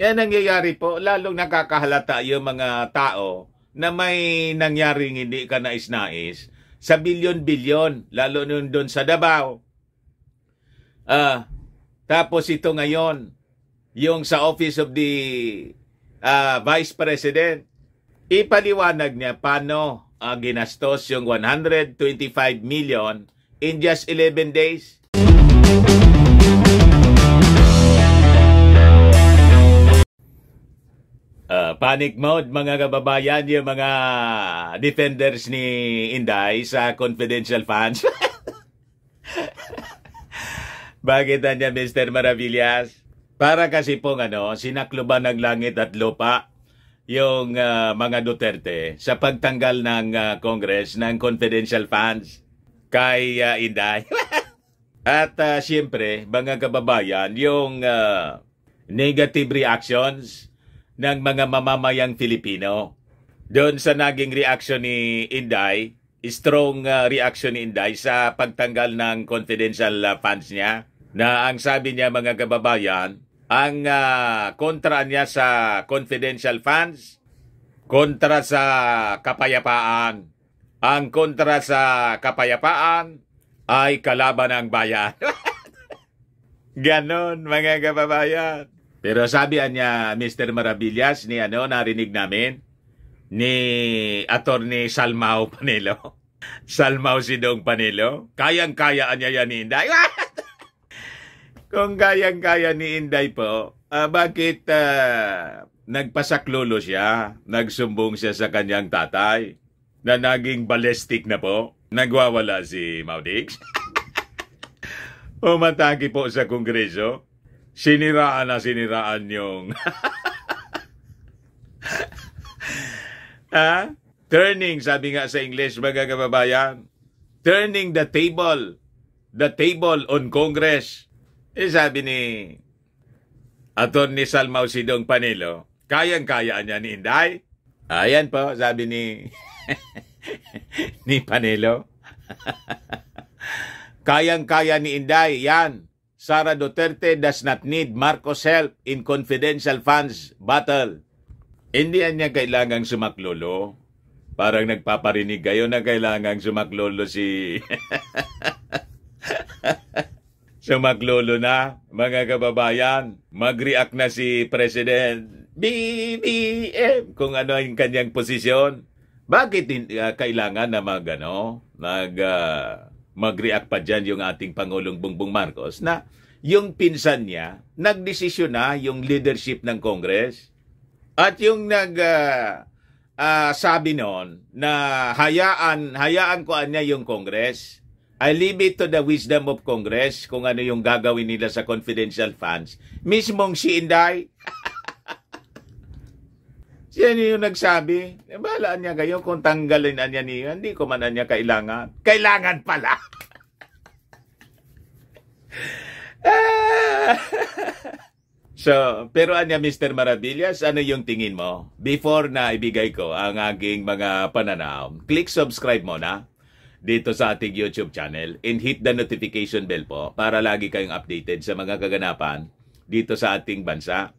Yan nangyayari po, lalong nakakahalata yung mga tao na may nangyaring hindi ka nais-nais sa bilyon-bilyon, lalo nun doon sa Dabao. Uh, ah, tapos ito ngayon, yung sa Office of the uh, Vice President, ipaliwanag niya paano uh, ginastos yung 125 million in just 11 days. Uh, panic mode mga kababayan yung mga defenders ni Inday sa confidential fans. Bakit niya Mr. Maravillas? Para kasi pong ano, sinakloban ng langit at lupa yung uh, mga Duterte sa pagtanggal ng uh, Congress ng confidential fans kay uh, Inday. at uh, siyempre, mga kababayan, yung uh, negative reactions ng mga mamamayang Filipino. Doon sa naging reaction ni Inday, strong uh, ah, reaction ni Inday sa pagtanggal ng confidential uh, ah, funds niya na ang sabi niya mga kababayan, ang uh, kontra niya sa confidential funds, kontra sa kapayapaan. Ang kontra sa kapayapaan ay kalaban ng bayan. Ganon mga kababayan. Pero sabi niya Mr. Maravillas ni ano narinig namin ni attorney Salmao Panelo. Salmao Sidong Panelo, kayang-kaya niya yan ni Inday. Kung kayang-kaya ni Inday po, uh, bakit uh, ah, nagpasaklolo siya, nagsumbong siya sa kanyang tatay na naging ballistic na po, nagwawala si Maudix? Umataki po sa kongreso siniraan na siniraan yung ah? turning, sabi nga sa English mga kababayan, turning the table, the table on Congress. Eh sabi ni Attorney Salmaw Sidong Panelo, kayang kaya niya ni Inday. Ayan po, sabi ni ni Panelo. kayang-kaya ni Inday, yan. Sara Duterte does not need Marcos' help in confidential funds battle. Hindi niya kailangang sumaklolo. Parang nagpaparinig kayo na kailangang sumaklolo si... sumaklolo na, mga kababayan. Mag-react na si President BBM kung ano ang kanyang posisyon. Bakit uh, kailangan na mag, ano, mag, uh, mag-react pa dyan yung ating Pangulong Bongbong Marcos na yung pinsan niya, nagdesisyon na yung leadership ng Congress at yung nag uh, uh, sabi noon na hayaan hayaan ko niya yung Congress. I leave it to the wisdom of Congress kung ano yung gagawin nila sa confidential funds. Mismong si Inday Siya yung nagsabi, balaan niya kayo kung tanggalin niya niyo, hindi ko man niya kailangan. Kailangan pala! so, pero anya Mr. Maravillas, ano yung tingin mo? Before na ibigay ko ang aking mga pananaw, click subscribe mo na dito sa ating YouTube channel and hit the notification bell po para lagi kayong updated sa mga kaganapan dito sa ating bansa.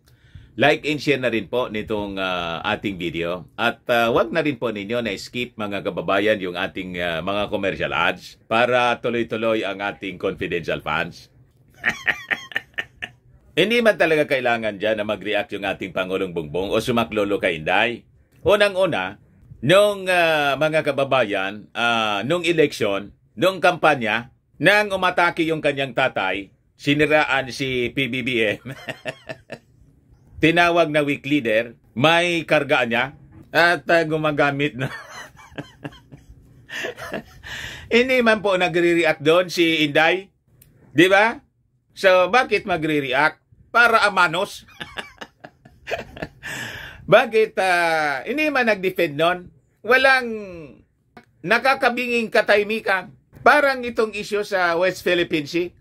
Like and share na rin po nitong uh, ating video. At uh, wag na rin po ninyo na skip mga kababayan yung ating uh, mga commercial ads para tuloy-tuloy ang ating confidential fans. Hindi man talaga kailangan dyan na mag-react yung ating Pangulong Bongbong o sumaklolo kay Inday. Unang-una, nung uh, mga kababayan, uh, nung election, nung kampanya, nang umatake yung kanyang tatay, siniraan si PBBM. tinawag na weak leader, may kargaan niya at uh, gumagamit na. Hindi man po nagre-react doon si Inday. Di ba? So, bakit magre-react? Para amanos. bakit uh, hindi man nag-defend noon? Walang nakakabinging katahimikan. Parang itong issue sa West Philippine Sea.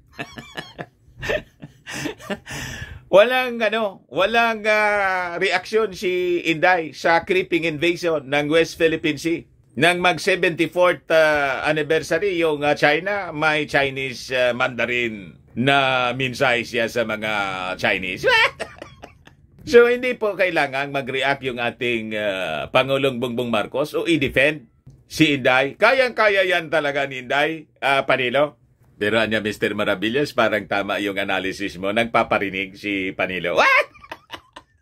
Walang ano, walang uh, reaksyon si Inday sa creeping invasion ng West Philippine Sea. Nang mag 74th uh, ah, anniversary yung uh, China, may Chinese uh, Mandarin na minsay siya sa mga Chinese. so hindi po kailangan mag-react yung ating uh, Pangulong Bongbong Marcos o i-defend si Inday. Kayang-kaya yan talaga ni Inday, uh, Panilo. Pero niya, ano, Mr. Maravillas, parang tama yung analysis mo. Nagpaparinig si Panilo. What?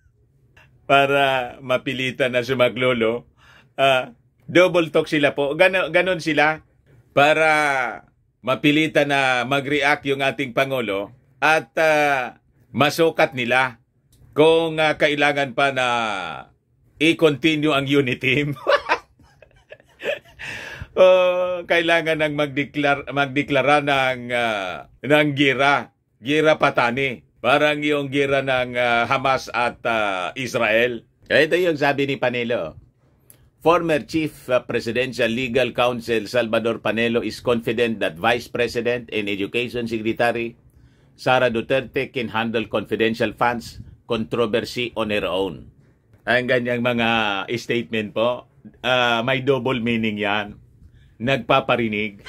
Para mapilitan na sumaglolo. Uh, double talk sila po. Ganon, ganon sila. Para mapilitan na mag-react yung ating Pangulo. At uh, masukat nila kung uh, kailangan pa na i-continue ang unity team. uh, kailangan ng magdeklara magdeklara ng uh, ng gira, gira patani. Parang yung gira ng uh, Hamas at uh, Israel. Ito yung sabi ni Panelo. Former Chief ah, Presidential Legal Counsel Salvador Panelo is confident that Vice President and Education Secretary Sara Duterte can handle confidential funds controversy on her own. Ang ganyang mga statement po, uh, may double meaning yan nagpaparinig.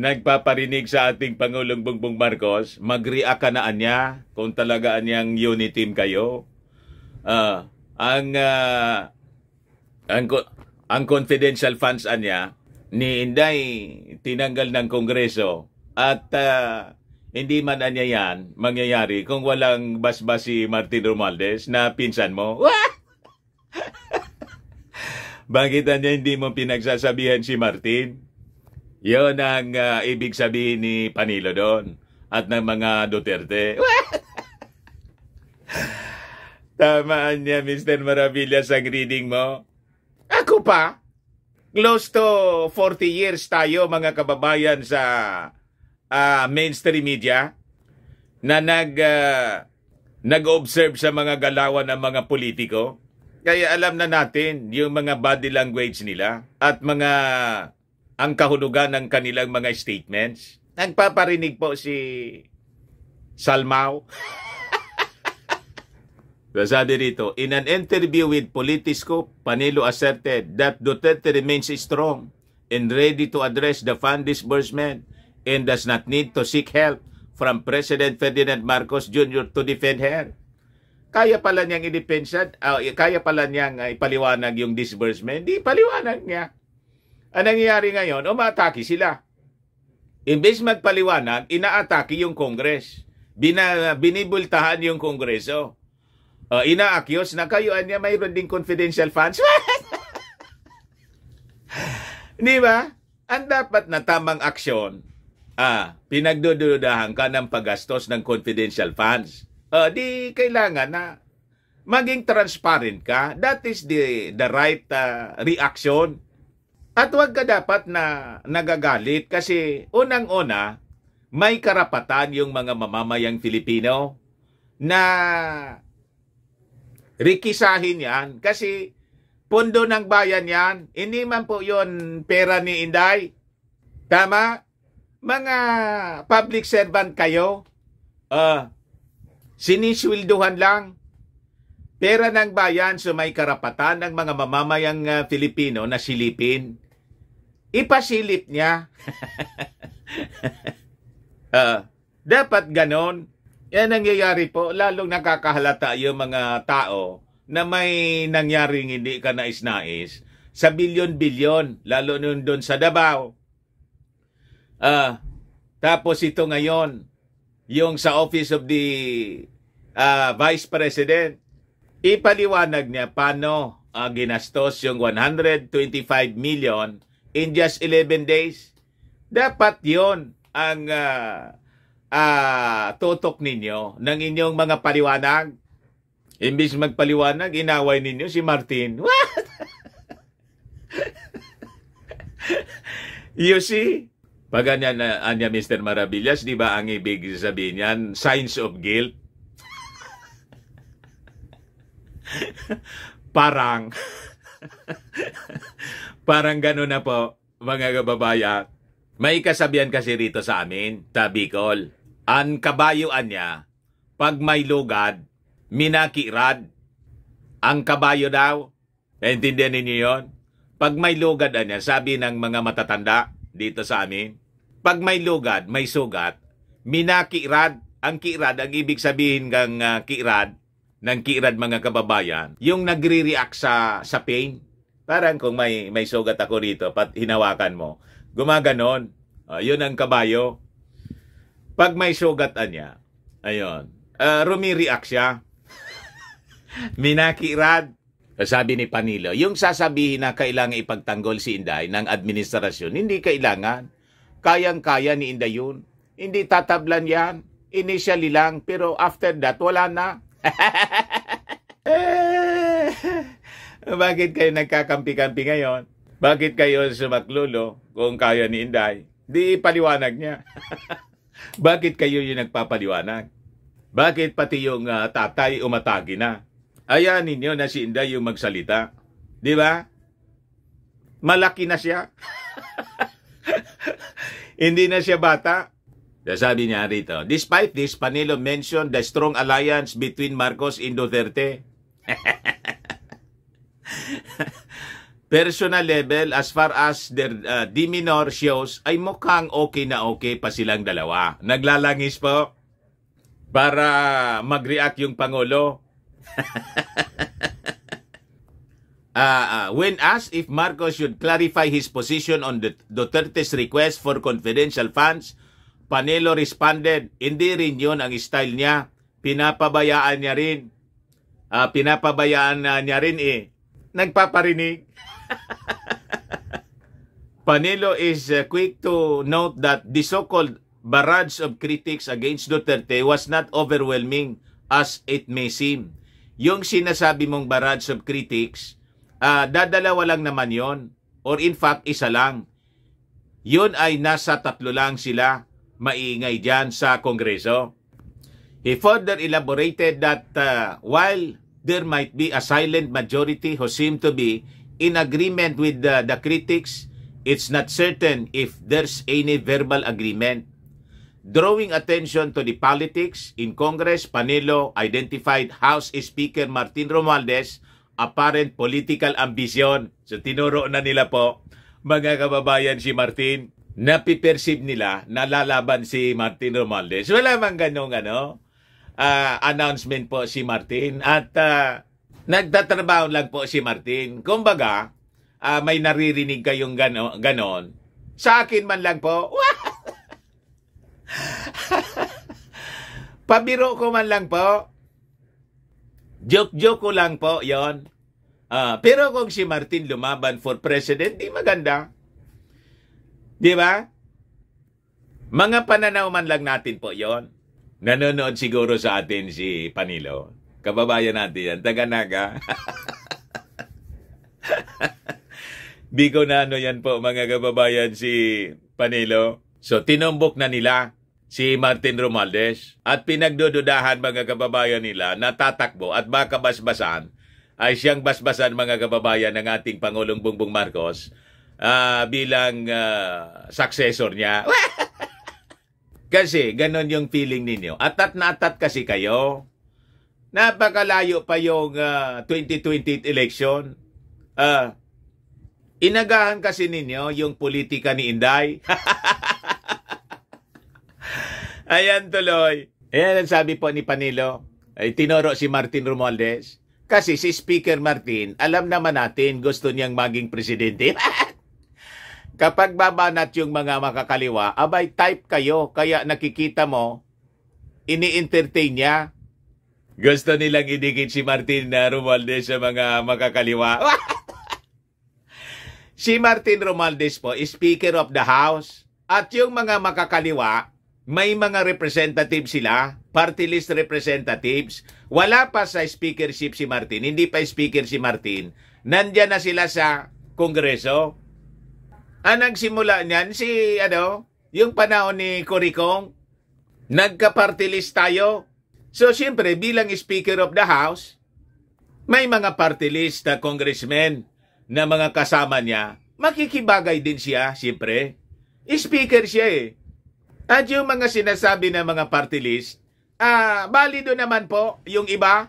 nagpaparinig sa ating Pangulong Bongbong Marcos, mag-react ka na niya kung talaga anyang unit team kayo. Uh, ang, uh, ang, ang confidential funds niya ni Inday tinanggal ng Kongreso at uh, hindi man niya yan mangyayari kung walang basbas si Martin Romualdez na pinsan mo. Wah! Bakit niya hindi mo pinagsasabihan si Martin? Yon ang uh, ibig sabihin ni Panilo doon at ng mga Duterte. Tamaan niya, Mr. Maravillas, ang reading mo. Ako pa? Close to 40 years tayo, mga kababayan, sa uh, mainstream media na nag, uh, nag-observe sa mga galawan ng mga politiko. Kaya alam na natin yung mga body language nila at mga ang kahulugan ng kanilang mga statements. Nagpaparinig po si Salmao. Sabi rito, in an interview with Politiscope, Panilo asserted that Duterte remains strong and ready to address the fund disbursement and does not need to seek help from President Ferdinand Marcos Jr. to defend her kaya pala niyang idepensa, uh, kaya pala niyang uh, ipaliwanag yung disbursement, di paliwanag niya. Ang nangyayari ngayon, umatake sila. Imbes magpaliwanag, inaatake yung Kongres. Bina, binibultahan yung Kongreso. Uh, inaakyos na kayo, niya mayroon ding confidential funds. di ba? Ang dapat na tamang aksyon, ah, pinagdududahan ka ng paggastos ng confidential funds uh, di kailangan na maging transparent ka. That is the the right uh, reaction. At huwag ka dapat na nagagalit kasi unang-una, may karapatan yung mga mamamayang Filipino na rikisahin yan kasi pondo ng bayan yan. Hindi man po yun pera ni Inday. Tama? Mga public servant kayo, uh, sinisiwilduhan lang. Pera ng bayan so may karapatan ng mga mamamayang uh, Filipino na silipin. Ipasilip niya. uh, dapat ganon. Yan eh, nangyayari po. Lalong nakakahalata yung mga tao na may nangyaring hindi ka nais-nais sa bilyon-bilyon, lalo nun doon sa Davao. Uh, tapos ito ngayon, yung sa Office of the uh, Vice President, ipaliwanag niya paano uh, ginastos yung 125 million in just 11 days. Dapat yon ang uh, uh, tutok ninyo ng inyong mga paliwanag. Imbis magpaliwanag, inaway ninyo si Martin. What? you see? Pag anya, anya ah, Mr. Marabillas, di ba ang ibig sabihin yan, signs of guilt? parang, parang gano'n na po, mga kababayan. May kasabihan kasi rito sa amin, tabikol. Ang kabayuan niya, pag may lugad, minakirad. Ang kabayo daw, naintindihan ninyo yon? Pag may lugad niya, sabi ng mga matatanda, dito sa amin. Pag may lugad, may sugat, minakirad. Ang kirad, ang ibig sabihin ng uh, kirad, ng kirad mga kababayan, yung nagre-react sa, sa pain. Parang kung may, may sugat ako rito, pat hinawakan mo, gumaganon. Uh, yun ang kabayo. Pag may sugat niya, ayun, uh, rumi-react siya. minakirad sabi ni Panilo, yung sasabihin na kailangan ipagtanggol si Inday ng administrasyon, hindi kailangan. Kayang-kaya ni Inday yun. Hindi tatablan yan. Initially lang, pero after that, wala na. Eh, bakit kayo nagkakampi-kampi ngayon? Bakit kayo sumaklulo kung kaya ni Inday? Di paliwanag niya. Bakit kayo yung nagpapaliwanag? Bakit pati yung uh, tatay umatagi na? Hayaan ninyo na si Inday yung magsalita. Di ba? Malaki na siya. Hindi na siya bata. Sabi niya rito, Despite this, Panilo mentioned the strong alliance between Marcos and Duterte. Personal level, as far as their uh, demeanor shows, ay mukhang okay na okay pa silang dalawa. Naglalangis po para mag-react yung Pangulo uh, when asked if Marcos should clarify his position on the Duterte's request for confidential funds, Panelo responded, hindi rin yon ang style niya. Pinapabayaan niya rin. Uh, pinapabayaan na niya rin eh. Nagpaparinig. Panelo is uh, quick to note that the so-called barrage of critics against Duterte was not overwhelming as it may seem yung sinasabi mong barrage of critics, uh, dadalawa lang naman yon Or in fact, isa lang. Yun ay nasa tatlo lang sila maingay dyan sa Kongreso. He further elaborated that uh, while there might be a silent majority who seem to be in agreement with the, ah, the critics, it's not certain if there's any verbal agreement drawing attention to the politics in Congress, Panelo identified House Speaker Martin Romualdez apparent political ambition. So tinuro na nila po, mga kababayan si Martin, napiperceive nila na lalaban si Martin Romualdez. Wala mang ganong ano, uh, announcement po si Martin at uh, nagtatrabaho lang po si Martin. Kumbaga, uh, may naririnig kayong gano, ganon. Sa akin man lang po, what? Pabiro ko man lang po. Joke-joke ko lang po, yon. Uh, pero kung si Martin lumaban for president, di maganda. Di ba? Mga pananaw man lang natin po yon. Nanonood siguro sa atin si Panilo. Kababayan natin yan. Taganaga. Bigo na ano yan po mga kababayan si Panilo. So tinumbok na nila si Martin Romualdez at pinagdududahan mga kababayan nila na tatakbo at baka basbasan ay siyang basbasan mga kababayan ng ating Pangulong Bongbong Marcos uh, bilang uh, successor niya. kasi ganon yung feeling ninyo. Atat na atat kasi kayo. Napakalayo pa yung uh, ah, 2020 election. Uh, inagahan kasi ninyo yung politika ni Inday. Ayan tuloy. Ayan ang sabi po ni Panilo. Ay, tinuro si Martin Romualdez. Kasi si Speaker Martin, alam naman natin gusto niyang maging presidente. Kapag babanat yung mga makakaliwa, abay type kayo. Kaya nakikita mo, ini-entertain niya. Gusto nilang idikit si Martin na Romualdez sa mga makakaliwa. si Martin Romualdez po, Speaker of the House. At yung mga makakaliwa, may mga representative sila, party list representatives. Wala pa sa speakership si Martin, hindi pa speaker si Martin. Nandiyan na sila sa Kongreso. Ang nagsimula niyan si ano, yung panahon ni Coricong, nagka-party list tayo. So siyempre bilang Speaker of the House, may mga party list na congressmen na mga kasama niya, makikibagay din siya, siyempre. Speaker siya eh. At yung mga sinasabi ng mga party list, ah, uh, valido naman po yung iba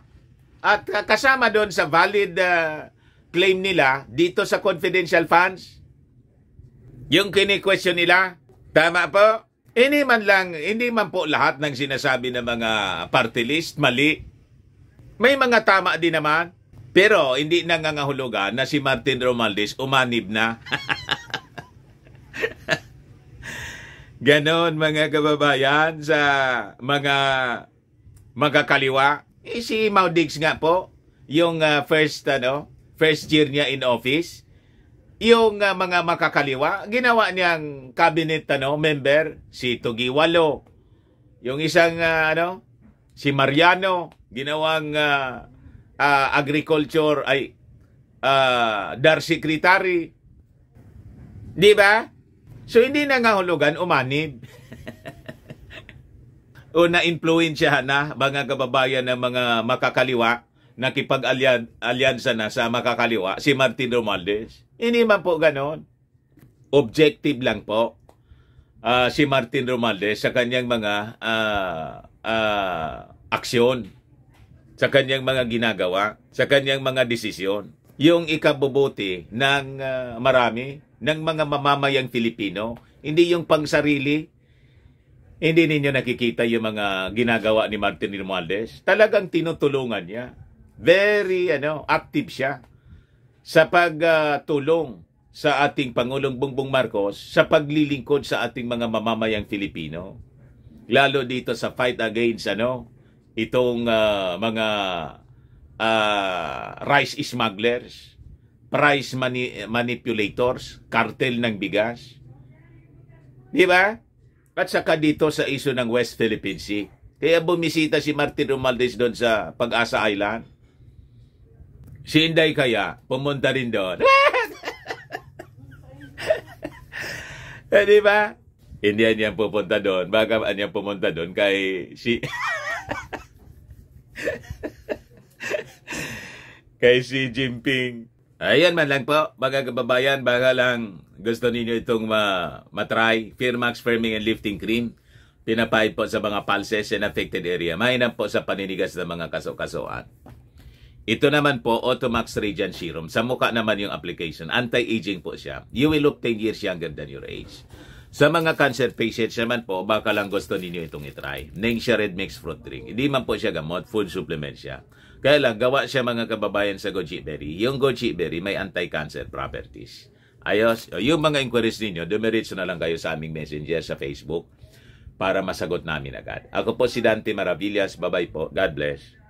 at kasama doon sa valid uh, claim nila dito sa confidential funds. Yung kini-question nila, tama po? Hindi man lang, hindi man po lahat ng sinasabi ng mga party list mali. May mga tama din naman. Pero hindi nangangahulugan na si Martin Romualdez umanib na. Ganon mga kababayan sa mga mga kaliwa. Eh, si Mau Diggs nga po, yung uh, first ano, first year niya in office, yung uh, mga makakaliwa, ginawa niyang cabinet ano, member si Tugiwalo. Yung isang uh, ano, si Mariano, ginawang uh, uh, agriculture ay uh, dar secretary. 'Di ba? So hindi na nga hulugan, umanib. o na-influensya na mga kababayan ng mga makakaliwa nakipag-alyansa na sa makakaliwa si Martin Romualdez. Hindi man po ganon. Objective lang po uh, si Martin Romualdez sa kanyang mga uh, uh, aksyon, sa kanyang mga ginagawa, sa kanyang mga desisyon. Yung ikabubuti ng uh, marami ng mga mamamayang Filipino, hindi yung pangsarili. Hindi ninyo nakikita yung mga ginagawa ni Martin Romualdez. Talagang tinutulungan niya. Very ano, active siya sa pagtulong uh, sa ating Pangulong Bongbong Marcos sa paglilingkod sa ating mga mamamayang Filipino. Lalo dito sa fight against ano, itong uh, mga uh, rice smugglers price mani- manipulators, cartel ng bigas. Di ba? At saka dito sa iso ng West Philippine Sea. Kaya bumisita si Martin Romualdez doon sa Pag-asa Island. Si Inday kaya pumunta rin doon. eh, di ba? Hindi niya yan pupunta doon. Baka yan pumunta doon kay si... kay si Jinping. Ayan man lang po, mga kababayan, baka lang gusto ninyo itong ma- matry. Firmax Firming and Lifting Cream. Pinapay po sa mga pulses and affected area. Mainam po sa paninigas ng mga kaso-kasuan. Ito naman po, Automax Radiant Serum. Sa mukha naman yung application. Anti-aging po siya. You will look 10 years younger than your age. Sa mga cancer patients naman po, baka lang gusto ninyo itong itry. Ningxia Red Mix Fruit Drink. Hindi man po siya gamot, food supplement siya. Kaya lang, gawa siya mga kababayan sa goji berry. Yung goji berry may anti-cancer properties. Ayos, yung mga inquiries ninyo, dumiritso na lang kayo sa aming messenger sa Facebook para masagot namin agad. Ako po si Dante Maravillas. Bye-bye po. God bless.